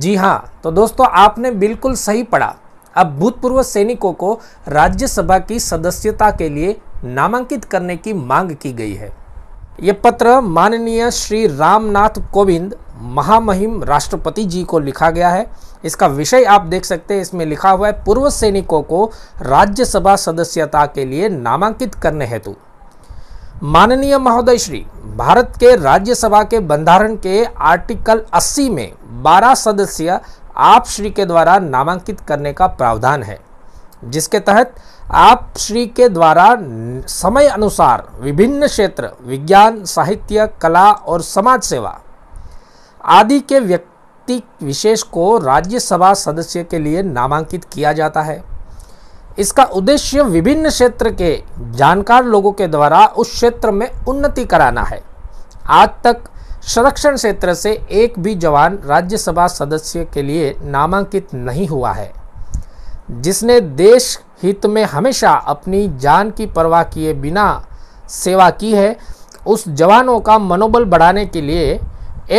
जी हाँ तो दोस्तों आपने बिल्कुल सही पढ़ा अब भूतपूर्व सैनिकों को राज्यसभा की सदस्यता के लिए नामांकित करने की मांग की गई है ये पत्र माननीय श्री रामनाथ कोविंद महामहिम राष्ट्रपति जी को लिखा गया है इसका विषय आप देख सकते हैं इसमें लिखा हुआ है पूर्व सैनिकों को राज्यसभा सदस्यता के लिए नामांकित करने हेतु माननीय महोदय श्री भारत के राज्यसभा के बंधारण के आर्टिकल 80 में 12 सदस्य आप श्री के द्वारा नामांकित करने का प्रावधान है जिसके तहत आप श्री के द्वारा समय अनुसार विभिन्न क्षेत्र विज्ञान साहित्य कला और समाज सेवा आदि के व्यक्ति विशेष को राज्यसभा सदस्य के लिए नामांकित किया जाता है इसका उद्देश्य विभिन्न क्षेत्र के जानकार लोगों के द्वारा उस क्षेत्र में उन्नति कराना है आज तक संरक्षण क्षेत्र से एक भी जवान राज्यसभा सदस्य के लिए नामांकित नहीं हुआ है जिसने देश हित में हमेशा अपनी जान की परवाह किए बिना सेवा की है उस जवानों का मनोबल बढ़ाने के लिए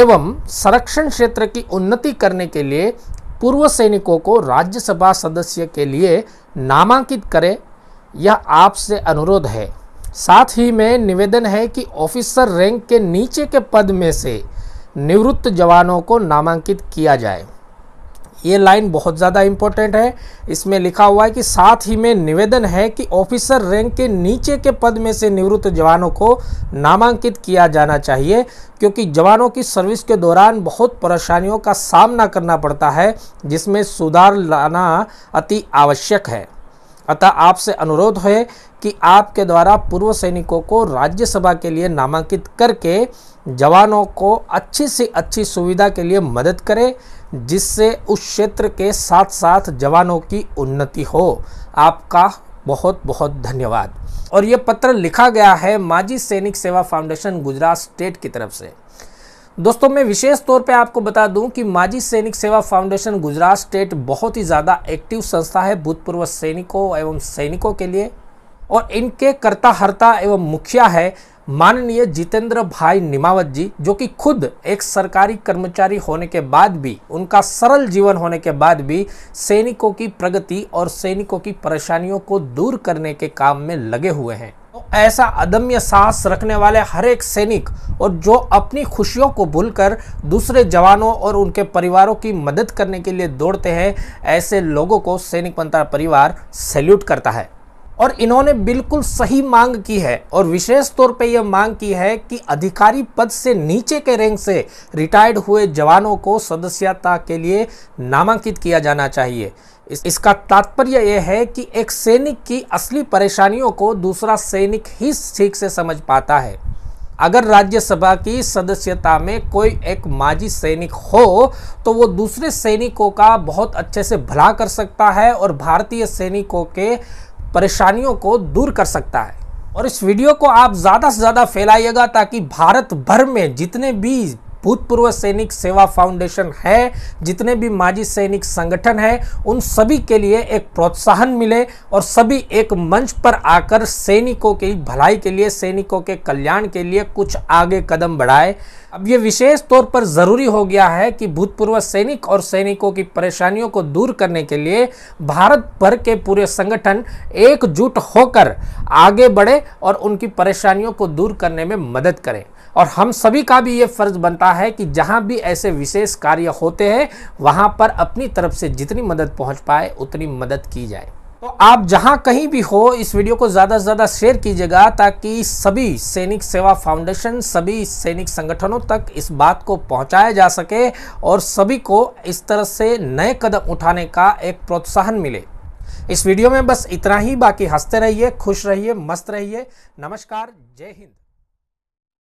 एवं संरक्षण क्षेत्र की उन्नति करने के लिए पूर्व सैनिकों को राज्यसभा सदस्य के लिए नामांकित करें यह आपसे अनुरोध है साथ ही में निवेदन है कि ऑफिसर रैंक के नीचे के पद में से निवृत्त जवानों को नामांकित किया जाए ये लाइन बहुत ज़्यादा इम्पोर्टेंट है इसमें लिखा हुआ है कि साथ ही में निवेदन है कि ऑफिसर रैंक के नीचे के पद में से निवृत्त जवानों को नामांकित किया जाना चाहिए क्योंकि जवानों की सर्विस के दौरान बहुत परेशानियों का सामना करना पड़ता है जिसमें सुधार लाना अति आवश्यक है अतः आपसे अनुरोध है कि आपके द्वारा पूर्व सैनिकों को राज्यसभा के लिए नामांकित करके जवानों को अच्छी से अच्छी सुविधा के लिए मदद करें जिससे उस क्षेत्र के साथ साथ जवानों की उन्नति हो आपका बहुत बहुत धन्यवाद और ये पत्र लिखा गया है माजी सैनिक सेवा फाउंडेशन गुजरात स्टेट की तरफ से दोस्तों मैं विशेष तौर पे आपको बता दूं कि माजी सैनिक सेवा फाउंडेशन गुजरात स्टेट बहुत ही ज़्यादा एक्टिव संस्था है भूतपूर्व सैनिकों एवं सैनिकों के लिए और इनके कर्ता हर्ता एवं मुखिया है माननीय जितेंद्र भाई निमावत जी जो कि खुद एक सरकारी कर्मचारी होने के बाद भी उनका सरल जीवन होने के बाद भी सैनिकों की प्रगति और सैनिकों की परेशानियों को दूर करने के काम में लगे हुए हैं तो ऐसा अदम्य साहस रखने वाले हर एक सैनिक और जो अपनी खुशियों को भूलकर दूसरे जवानों और उनके परिवारों की मदद करने के लिए दौड़ते हैं ऐसे लोगों को सैनिक मंत्रा परिवार सैल्यूट करता है और इन्होंने बिल्कुल सही मांग की है और विशेष तौर पे यह मांग की है कि अधिकारी पद से नीचे के रैंक से रिटायर्ड हुए जवानों को सदस्यता के लिए नामांकित किया जाना चाहिए इस, इसका तात्पर्य यह है कि एक सैनिक की असली परेशानियों को दूसरा सैनिक ही ठीक से समझ पाता है अगर राज्यसभा की सदस्यता में कोई एक माजी सैनिक हो तो वो दूसरे सैनिकों का बहुत अच्छे से भला कर सकता है और भारतीय सैनिकों के परेशानियों को दूर कर सकता है और इस वीडियो को आप ज़्यादा से ज़्यादा फैलाइएगा ताकि भारत भर में जितने भी भूतपूर्व सैनिक सेवा फाउंडेशन है जितने भी माजी सैनिक संगठन है उन सभी के लिए एक प्रोत्साहन मिले और सभी एक मंच पर आकर सैनिकों की भलाई के लिए सैनिकों के कल्याण के लिए कुछ आगे कदम बढ़ाए अब ये विशेष तौर पर ज़रूरी हो गया है कि भूतपूर्व सैनिक और सैनिकों की परेशानियों को दूर करने के लिए भारत भर के पूरे संगठन एकजुट होकर आगे बढ़े और उनकी परेशानियों को दूर करने में मदद करें और हम सभी का भी ये फ़र्ज़ बनता है कि जहाँ भी ऐसे विशेष कार्य होते हैं वहाँ पर अपनी तरफ से जितनी मदद पहुँच पाए उतनी मदद की जाए तो आप जहाँ कहीं भी हो इस वीडियो को ज़्यादा से ज़्यादा शेयर कीजिएगा ताकि सभी सैनिक सेवा फाउंडेशन सभी सैनिक संगठनों तक इस बात को पहुँचाया जा सके और सभी को इस तरह से नए कदम उठाने का एक प्रोत्साहन मिले इस वीडियो में बस इतना ही बाकी हंसते रहिए खुश रहिए मस्त रहिए नमस्कार जय हिंद